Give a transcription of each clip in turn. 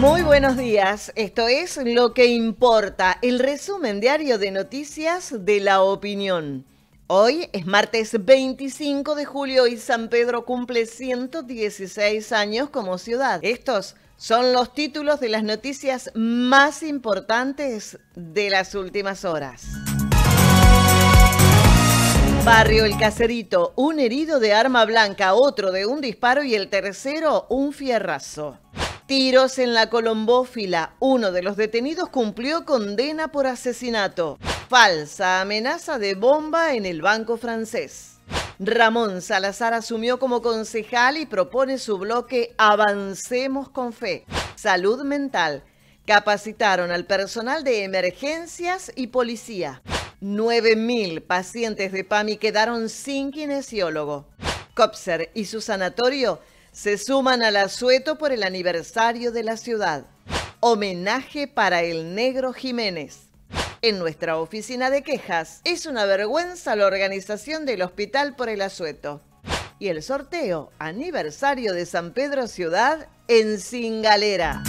Muy buenos días, esto es Lo que importa, el resumen diario de noticias de la opinión. Hoy es martes 25 de julio y San Pedro cumple 116 años como ciudad. Estos son los títulos de las noticias más importantes de las últimas horas. Barrio El Caserito, un herido de arma blanca, otro de un disparo y el tercero un fierrazo. Tiros en la colombófila. Uno de los detenidos cumplió condena por asesinato. Falsa amenaza de bomba en el banco francés. Ramón Salazar asumió como concejal y propone su bloque Avancemos con Fe. Salud mental. Capacitaron al personal de emergencias y policía. 9.000 pacientes de PAMI quedaron sin kinesiólogo. Copser y su sanatorio se suman al asueto por el aniversario de la ciudad. Homenaje para el negro Jiménez. En nuestra oficina de quejas es una vergüenza la organización del hospital por el asueto. Y el sorteo, aniversario de San Pedro Ciudad en Singalera.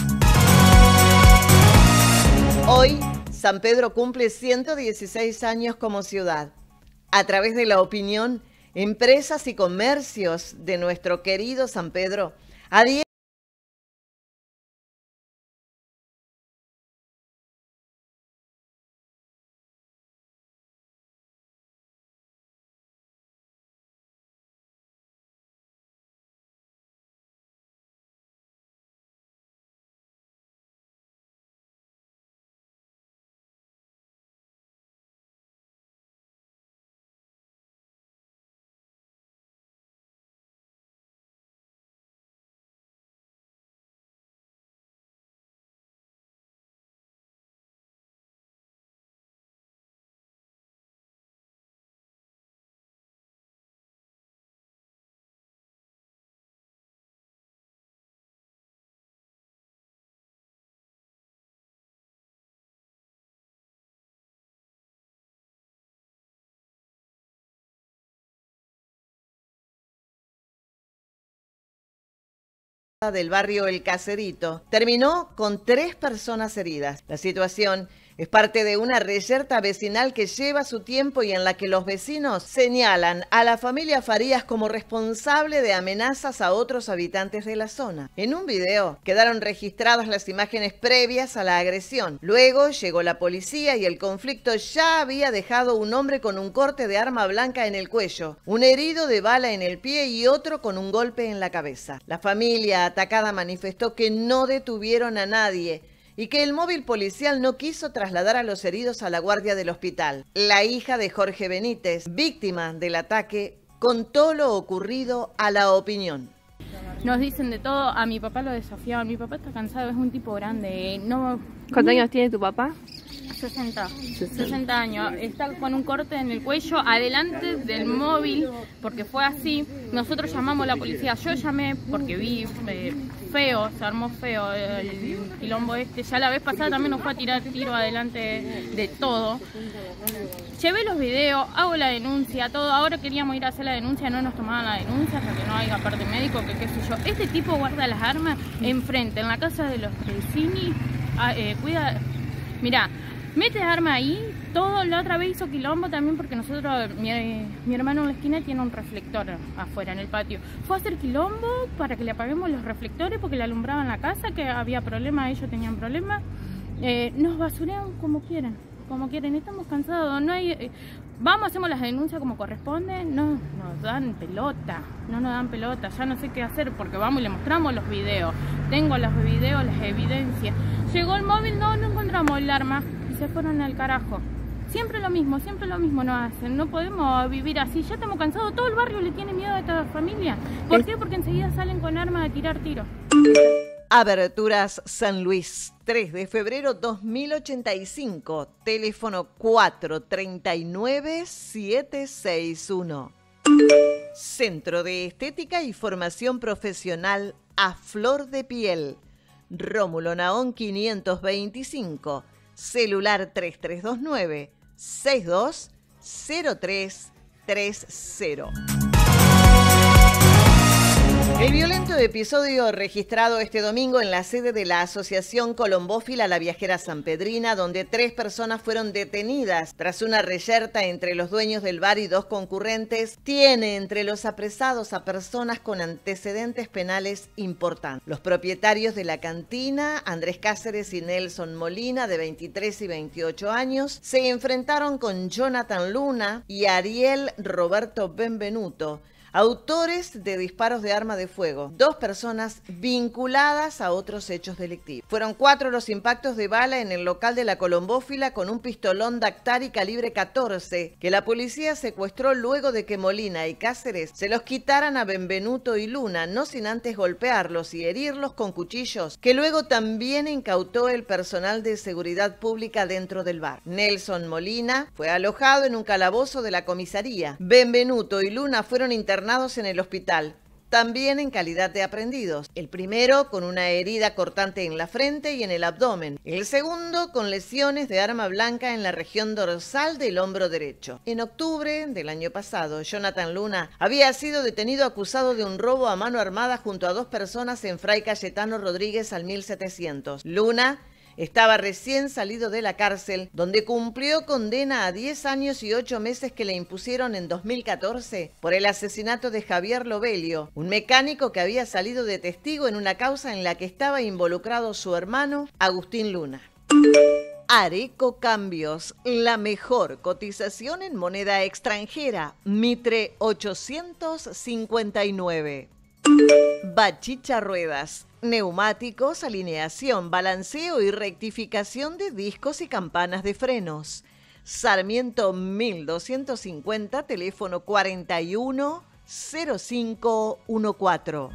Hoy, San Pedro cumple 116 años como ciudad. A través de la opinión, empresas y comercios de nuestro querido San Pedro. del barrio El Caserito terminó con tres personas heridas. La situación es parte de una reyerta vecinal que lleva su tiempo y en la que los vecinos señalan a la familia Farías como responsable de amenazas a otros habitantes de la zona. En un video quedaron registradas las imágenes previas a la agresión. Luego llegó la policía y el conflicto ya había dejado un hombre con un corte de arma blanca en el cuello, un herido de bala en el pie y otro con un golpe en la cabeza. La familia atacada manifestó que no detuvieron a nadie y que el móvil policial no quiso trasladar a los heridos a la guardia del hospital. La hija de Jorge Benítez, víctima del ataque, contó lo ocurrido a la opinión. Nos dicen de todo, a mi papá lo desafiaban, mi papá está cansado, es un tipo grande, ¿Cuántos años tiene tu papá? 60. 60 años. Está con un corte en el cuello, adelante del móvil, porque fue así. Nosotros llamamos a la policía. Yo llamé porque vi eh, feo, se armó feo el quilombo este. Ya la vez pasada también nos fue a tirar tiro adelante de todo. Llevé los videos, hago la denuncia, todo. Ahora queríamos ir a hacer la denuncia, no nos tomaban la denuncia para que no haya parte médico, que qué sé yo. Este tipo guarda las armas enfrente, en la casa de los vecinos. Ah, eh, cuida. Mirá, metes arma ahí, todo, la otra vez hizo quilombo también porque nosotros, mi, hermano en la esquina tiene un reflector afuera en el patio. Fue a hacer quilombo para que le apaguemos los reflectores porque le alumbraban la casa, que había problemas, ellos tenían problemas. Eh, nos basurean como quieran, como quieren, estamos cansados, no hay... Eh, vamos, hacemos las denuncias como corresponde, no nos dan pelota, no nos dan pelota, ya no sé qué hacer porque vamos y le mostramos los videos, tengo los videos, las evidencias. Llegó el móvil, no, no encontramos el arma, se fueron al carajo. Siempre lo mismo, siempre lo mismo nos hacen. No podemos vivir así. Ya estamos cansados. Todo el barrio le tiene miedo a esta familia. ¿Por qué? Porque enseguida salen con armas a tirar tiros. Aberturas San Luis, 3 de febrero 2085, teléfono 439-761. Centro de Estética y Formación Profesional a Flor de Piel, Rómulo Naón 525 celular 3329 620330. El violento episodio registrado este domingo en la sede de la Asociación Colombófila La Viajera Sanpedrina, donde tres personas fueron detenidas tras una reyerta entre los dueños del bar y dos concurrentes, tiene entre los apresados a personas con antecedentes penales importantes. Los propietarios de la cantina, Andrés Cáceres y Nelson Molina, de 23 y 28 años, se enfrentaron con Jonathan Luna y Ariel Roberto Benvenuto autores de disparos de arma de fuego, dos personas vinculadas a otros hechos delictivos. Fueron cuatro los impactos de bala en el local de la Colombófila con un pistolón Dactari calibre 14 que la policía secuestró luego de que Molina y Cáceres se los quitaran a Benvenuto y Luna, no sin antes golpearlos y herirlos con cuchillos, que luego también incautó el personal de seguridad pública dentro del bar. Nelson Molina fue alojado en un calabozo de la comisaría. Benvenuto y Luna fueron internados en el hospital, también en calidad de aprendidos. El primero con una herida cortante en la frente y en el abdomen. El segundo con lesiones de arma blanca en la región dorsal del hombro derecho. En octubre del año pasado, Jonathan Luna había sido detenido acusado de un robo a mano armada junto a dos personas en Fray Cayetano Rodríguez al 1700. Luna estaba recién salido de la cárcel, donde cumplió condena a 10 años y 8 meses que le impusieron en 2014 por el asesinato de Javier Lobelio, un mecánico que había salido de testigo en una causa en la que estaba involucrado su hermano Agustín Luna. Areco Cambios, la mejor cotización en moneda extranjera, Mitre 859. Bachicha Ruedas Neumáticos, alineación, balanceo y rectificación de discos y campanas de frenos. Sarmiento 1250, teléfono 410514.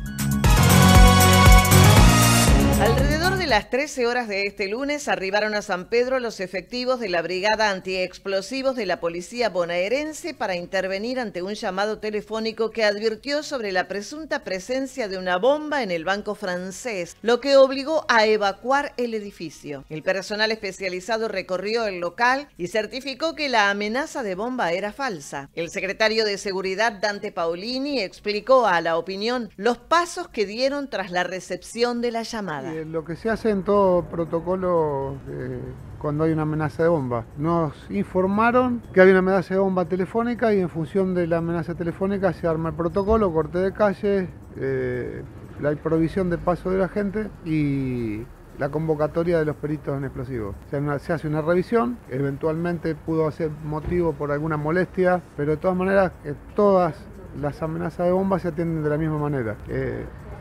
Alrededor de las 13 horas de este lunes arribaron a San Pedro los efectivos de la Brigada Antiexplosivos de la Policía Bonaerense para intervenir ante un llamado telefónico que advirtió sobre la presunta presencia de una bomba en el Banco Francés, lo que obligó a evacuar el edificio. El personal especializado recorrió el local y certificó que la amenaza de bomba era falsa. El secretario de Seguridad Dante Paolini explicó a la opinión los pasos que dieron tras la recepción de la llamada. Eh, se hace en todo protocolo eh, cuando hay una amenaza de bomba. Nos informaron que había una amenaza de bomba telefónica y en función de la amenaza telefónica se arma el protocolo, corte de calle, eh, la provisión de paso de la gente y la convocatoria de los peritos en explosivos. Se, hace una revisión, eventualmente pudo ser motivo por alguna molestia, pero de todas maneras eh, todas las amenazas de bomba se atienden de la misma manera.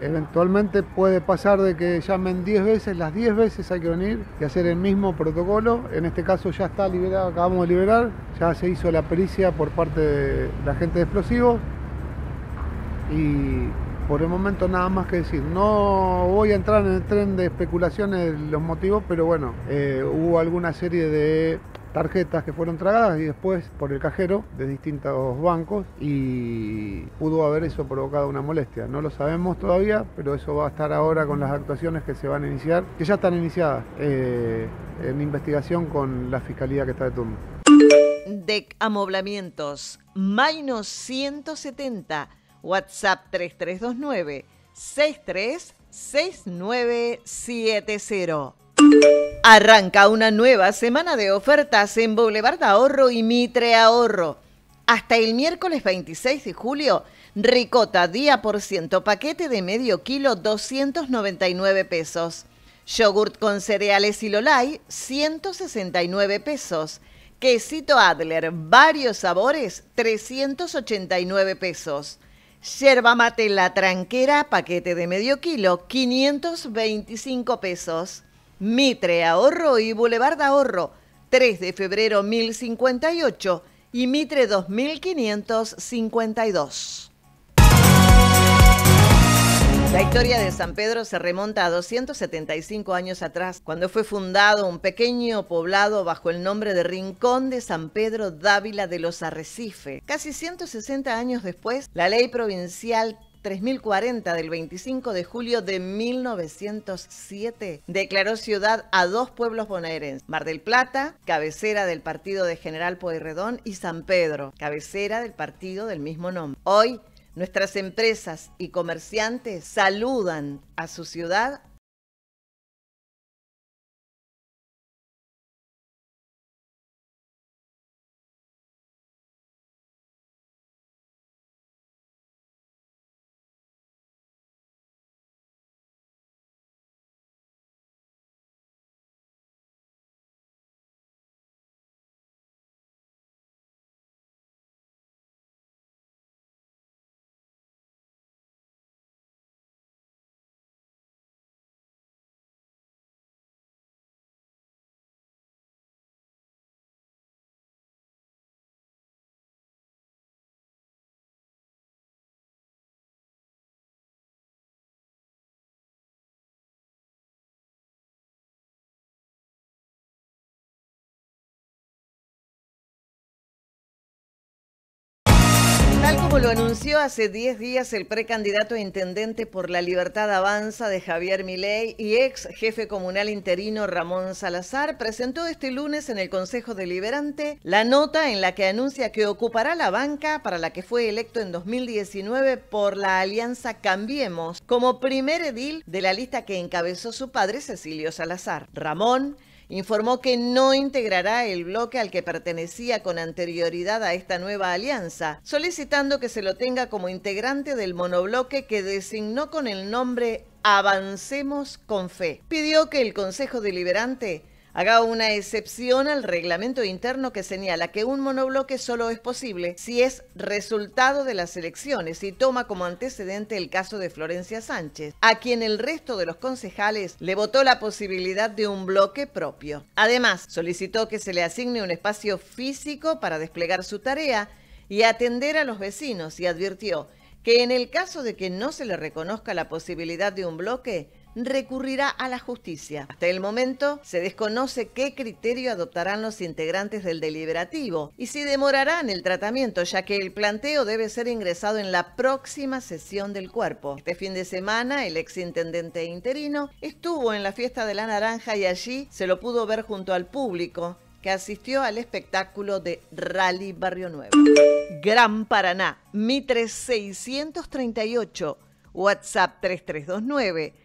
Eventualmente puede pasar de que llamen 10 veces, las 10 veces hay que venir y hacer el mismo protocolo. En este caso ya está liberado, acabamos de liberar, ya se hizo la pericia por parte de la gente de explosivos y por el momento nada más que decir. No voy a entrar en el tren de especulaciones de los motivos, pero bueno, eh, hubo alguna serie de tarjetas que fueron tragadas y después por el cajero de distintos bancos y pudo haber eso provocado una molestia. No lo sabemos todavía, pero eso va a estar ahora con las actuaciones que se van a iniciar, que ya están iniciadas eh, en investigación con la fiscalía que está de turno. De amoblamientos, 170, WhatsApp 3329 636970. Arranca una nueva semana de ofertas en Boulevard Ahorro y Mitre Ahorro. Hasta el miércoles 26 de julio, ricota día por ciento paquete de medio kilo 299 pesos. Yogurt con cereales y lolay 169 pesos. Quesito Adler, varios sabores 389 pesos. Yerba mate La Tranquera, paquete de medio kilo 525 pesos. Mitre Ahorro y Boulevard Ahorro, 3 de febrero 1058 y Mitre 2552. La historia de San Pedro se remonta a 275 años atrás, cuando fue fundado un pequeño poblado bajo el nombre de Rincón de San Pedro Dávila de los Arrecife. Casi 160 años después, la ley provincial 3040 del 25 de julio de 1907 declaró ciudad a dos pueblos bonaerenses, Mar del Plata, cabecera del partido de General Pueyrredón, y San Pedro, cabecera del partido del mismo nombre. Hoy, nuestras empresas y comerciantes saludan a su ciudad Como lo anunció hace 10 días el precandidato a intendente por la Libertad Avanza de Javier Milei y ex jefe comunal interino Ramón Salazar, presentó este lunes en el Consejo Deliberante la nota en la que anuncia que ocupará la banca para la que fue electo en 2019 por la alianza Cambiemos como primer edil de la lista que encabezó su padre Cecilio Salazar. Ramón informó que no integrará el bloque al que pertenecía con anterioridad a esta nueva alianza, solicitando que se lo tenga como integrante del monobloque que designó con el nombre Avancemos con Fe. Pidió que el Consejo Deliberante haga una excepción al reglamento interno que señala que un monobloque solo es posible si es resultado de las elecciones y toma como antecedente el caso de Florencia Sánchez, a quien el resto de los concejales le votó la posibilidad de un bloque propio. Además, solicitó que se le asigne un espacio físico para desplegar su tarea y atender a los vecinos y advirtió que en el caso de que no se le reconozca la posibilidad de un bloque, recurrirá a la justicia. Hasta el momento se desconoce qué criterio adoptarán los integrantes del deliberativo y si demorarán el tratamiento, ya que el planteo debe ser ingresado en la próxima sesión del cuerpo. Este fin de semana, el exintendente interino estuvo en la fiesta de la naranja y allí se lo pudo ver junto al público que asistió al espectáculo de Rally Barrio Nuevo. Gran Paraná, Mitre 638, WhatsApp 3329.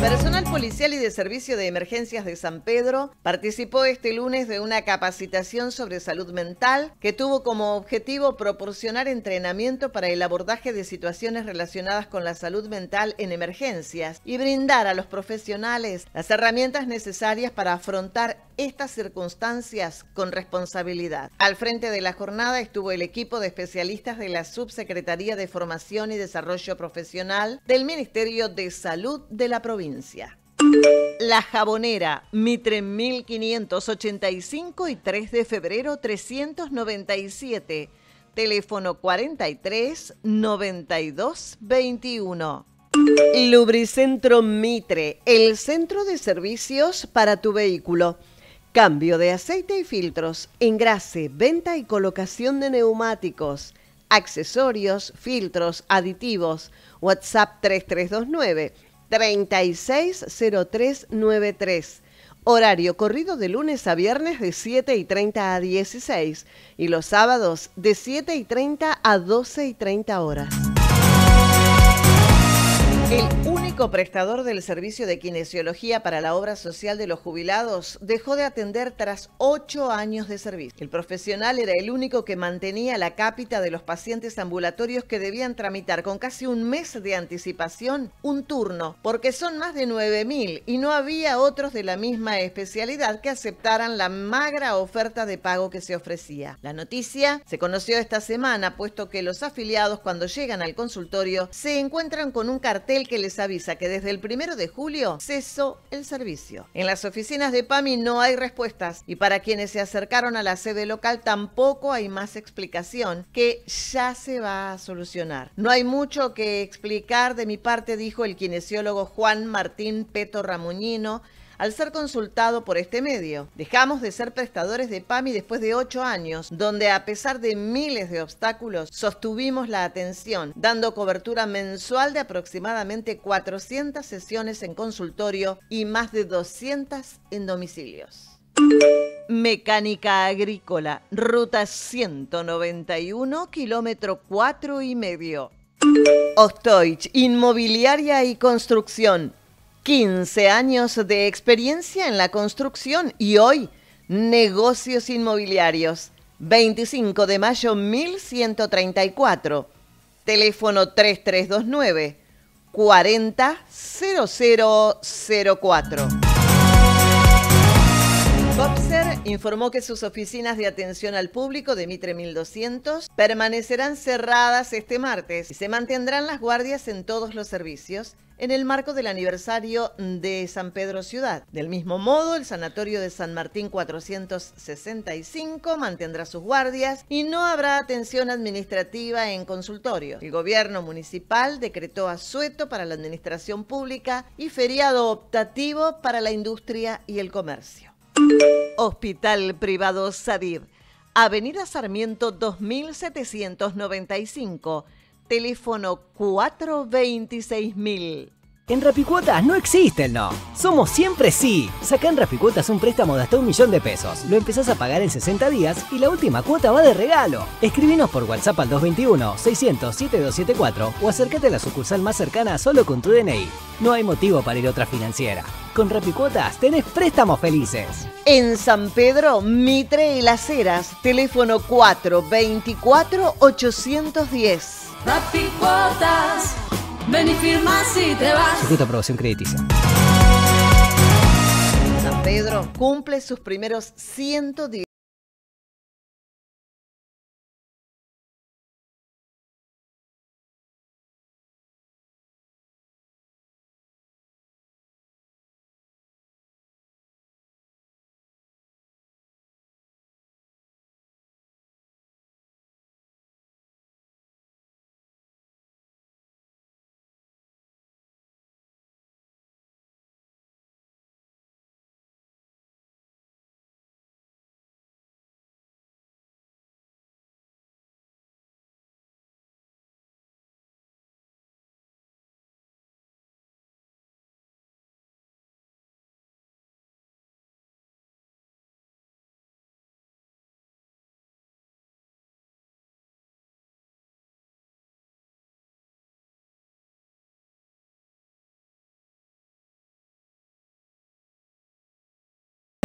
Personal policial y de servicio de emergencias de San Pedro participó este lunes de una capacitación sobre salud mental que tuvo como objetivo proporcionar entrenamiento para el abordaje de situaciones relacionadas con la salud mental en emergencias y brindar a los profesionales las herramientas necesarias para afrontar estas circunstancias con responsabilidad. Al frente de la jornada estuvo el equipo de especialistas de la Subsecretaría de Formación y Desarrollo Profesional del Ministerio de Salud de la provincia. La Jabonera, Mitre 1585 y 3 de febrero 397. Teléfono 43 92 21. Lubricentro Mitre, el centro de servicios para tu vehículo Cambio de aceite y filtros, engrase, venta y colocación de neumáticos, accesorios, filtros, aditivos. WhatsApp 3329 360393. Horario corrido de lunes a viernes de 7 y 30 a 16 y los sábados de 7 y 30 a 12 y 30 horas. El único prestador del servicio de kinesiología para la obra social de los jubilados dejó de atender tras ocho años de servicio. El profesional era el único que mantenía la cápita de los pacientes ambulatorios que debían tramitar con casi un mes de anticipación un turno, porque son más de 9.000 y no había otros de la misma especialidad que aceptaran la magra oferta de pago que se ofrecía. La noticia se conoció esta semana, puesto que los afiliados cuando llegan al consultorio se encuentran con un cartel que les avisa que desde el primero de julio cesó el servicio. En las oficinas de PAMI no hay respuestas y para quienes se acercaron a la sede local tampoco hay más explicación que ya se va a solucionar. No hay mucho que explicar de mi parte, dijo el kinesiólogo Juan Martín Peto Ramuñino, al ser consultado por este medio. Dejamos de ser prestadores de PAMI después de ocho años, donde a pesar de miles de obstáculos, sostuvimos la atención, dando cobertura mensual de aproximadamente 400 sesiones en consultorio y más de 200 en domicilios. Mecánica Agrícola, ruta 191, kilómetro 4 y medio. Ostoich, Inmobiliaria y Construcción, 15 años de experiencia en la construcción y hoy negocios inmobiliarios. 25 de mayo 1134. Teléfono 3329 400004. Boxer informó que sus oficinas de atención al público de Mitre 1200 permanecerán cerradas este martes y se mantendrán las guardias en todos los servicios en el marco del aniversario de San Pedro Ciudad. Del mismo modo, el Sanatorio de San Martín 465 mantendrá sus guardias y no habrá atención administrativa en consultorio. El gobierno municipal decretó asueto para la administración pública y feriado optativo para la industria y el comercio. Hospital Privado Sadir, Avenida Sarmiento 2795, teléfono 426.000. En Rapicuotas no existen no. Somos siempre sí. Sacá en Rapicuotas un préstamo de hasta un millón de pesos. Lo empezás a pagar en 60 días y la última cuota va de regalo. Escribinos por WhatsApp al 221-600-7274 o acércate a la sucursal más cercana solo con tu DNI. No hay motivo para ir a otra financiera. Con Rapicuotas tenés préstamos felices. En San Pedro, Mitre y Las Heras, teléfono 424-810. Rapicuotas. Ven y firma si te vas. Circuito aprobación crediticia. San Pedro cumple sus primeros 110.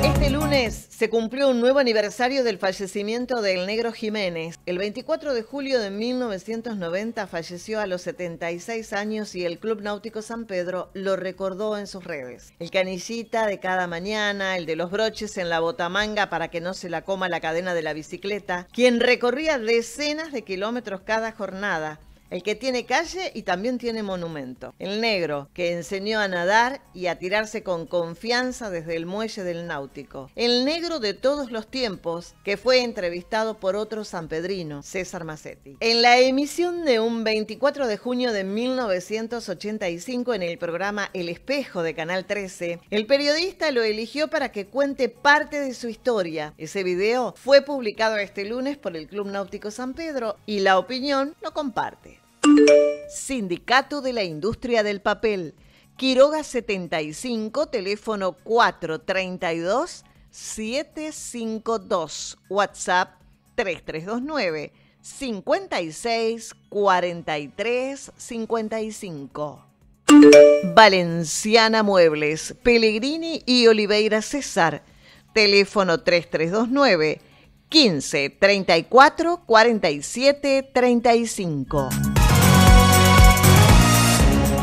Este lunes se cumplió un nuevo aniversario del fallecimiento del negro Jiménez. El 24 de julio de 1990 falleció a los 76 años y el Club Náutico San Pedro lo recordó en sus redes. El canillita de cada mañana, el de los broches en la botamanga para que no se la coma la cadena de la bicicleta, quien recorría decenas de kilómetros cada jornada el que tiene calle y también tiene monumento. El negro, que enseñó a nadar y a tirarse con confianza desde el muelle del náutico. El negro de todos los tiempos, que fue entrevistado por otro sanpedrino, César Macetti. En la emisión de un 24 de junio de 1985 en el programa El Espejo de Canal 13, el periodista lo eligió para que cuente parte de su historia. Ese video fue publicado este lunes por el Club Náutico San Pedro y la opinión lo comparte. Sindicato de la Industria del Papel. Quiroga 75, teléfono 432-752, WhatsApp 3329. 56 55. Valenciana Muebles, Pellegrini y Oliveira César. Teléfono 3329 15 34 47 35.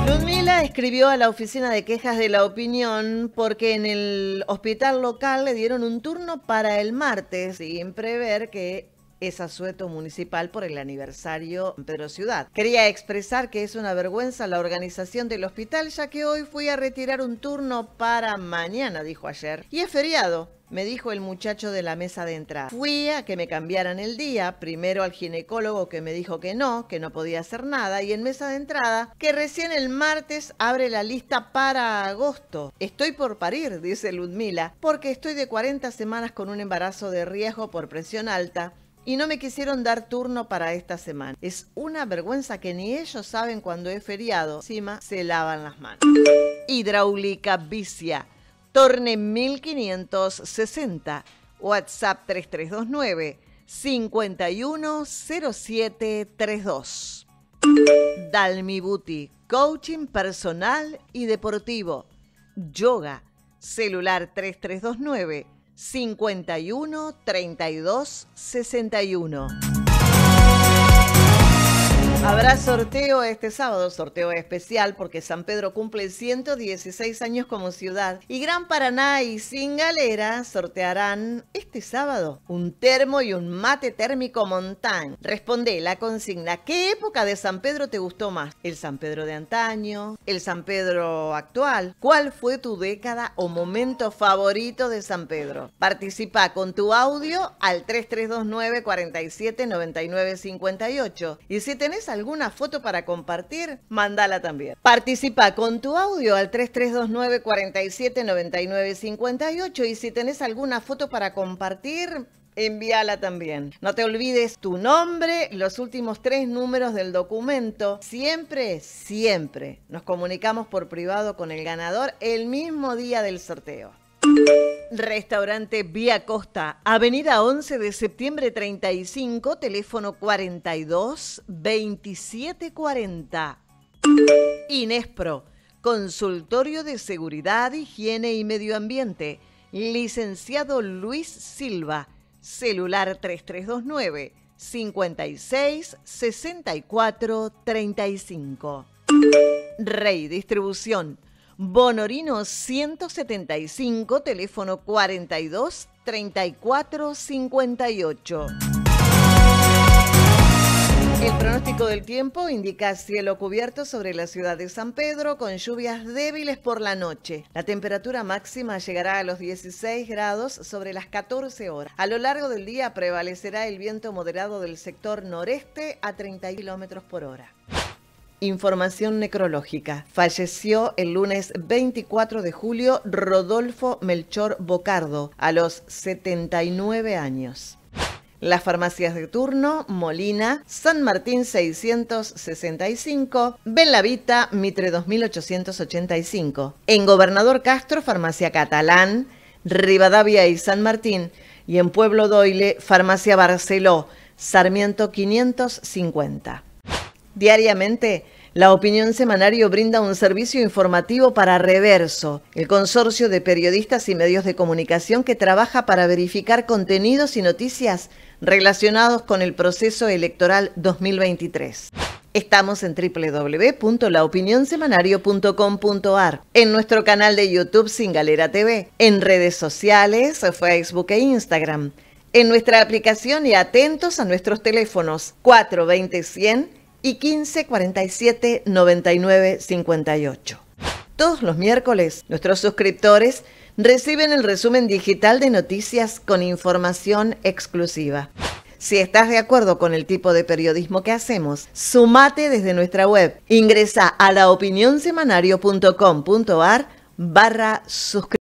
Ludmila escribió a la oficina de quejas de la opinión porque en el hospital local le dieron un turno para el martes, sin prever que es asueto municipal por el aniversario Pedro Ciudad. Quería expresar que es una vergüenza la organización del hospital, ya que hoy fui a retirar un turno para mañana, dijo ayer, y es feriado. Me dijo el muchacho de la mesa de entrada. Fui a que me cambiaran el día, primero al ginecólogo que me dijo que no, que no podía hacer nada, y en mesa de entrada, que recién el martes abre la lista para agosto. Estoy por parir, dice Ludmila, porque estoy de 40 semanas con un embarazo de riesgo por presión alta y no me quisieron dar turno para esta semana. Es una vergüenza que ni ellos saben cuando es feriado. Encima se lavan las manos. Hidráulica Vicia. Torne 1560. WhatsApp 3329 510732. Dalmi Coaching personal y deportivo. Yoga. Celular 3329 51 32 61. Habrá sorteo este sábado, sorteo especial porque San Pedro cumple 116 años como ciudad y Gran Paraná y Sin Galera sortearán este sábado un termo y un mate térmico Montán. Responde la consigna, ¿qué época de San Pedro te gustó más? ¿El San Pedro de antaño? ¿El San Pedro actual? ¿Cuál fue tu década o momento favorito de San Pedro? Participa con tu audio al 3329 47 y si tenés alguna foto para compartir, mandala también. Participa con tu audio al 3329 47 99 58 y si tenés alguna foto para compartir, envíala también. No te olvides tu nombre, los últimos tres números del documento. Siempre, siempre nos comunicamos por privado con el ganador el mismo día del sorteo. Restaurante Vía Costa, Avenida 11 de septiembre 35, teléfono 42 2740. Inespro, Consultorio de Seguridad, Higiene y Medio Ambiente. Licenciado Luis Silva, celular 3329 56 64 35. Rey Distribución Bonorino 175, teléfono 42 34 58. El pronóstico del tiempo indica cielo cubierto sobre la ciudad de San Pedro con lluvias débiles por la noche. La temperatura máxima llegará a los 16 grados sobre las 14 horas. A lo largo del día prevalecerá el viento moderado del sector noreste a 30 kilómetros por hora. Información necrológica. Falleció el lunes 24 de julio Rodolfo Melchor Bocardo a los 79 años. Las farmacias de turno, Molina, San Martín 665, Bellavita, Mitre 2885. En Gobernador Castro, Farmacia Catalán, Rivadavia y San Martín. Y en Pueblo Doyle, Farmacia Barceló, Sarmiento 550. Diariamente, la opinión semanario brinda un servicio informativo para Reverso, el consorcio de periodistas y medios de comunicación que trabaja para verificar contenidos y noticias relacionados con el proceso electoral 2023. Estamos en www.laopinionsemanario.com.ar, en nuestro canal de YouTube Sin Galera TV, en redes sociales, Facebook e Instagram, en nuestra aplicación y atentos a nuestros teléfonos 420 y 15 47 99 58. Todos los miércoles, nuestros suscriptores reciben el resumen digital de noticias con información exclusiva. Si estás de acuerdo con el tipo de periodismo que hacemos, sumate desde nuestra web. Ingresa a laopinionsemanario.com.ar barra suscripción.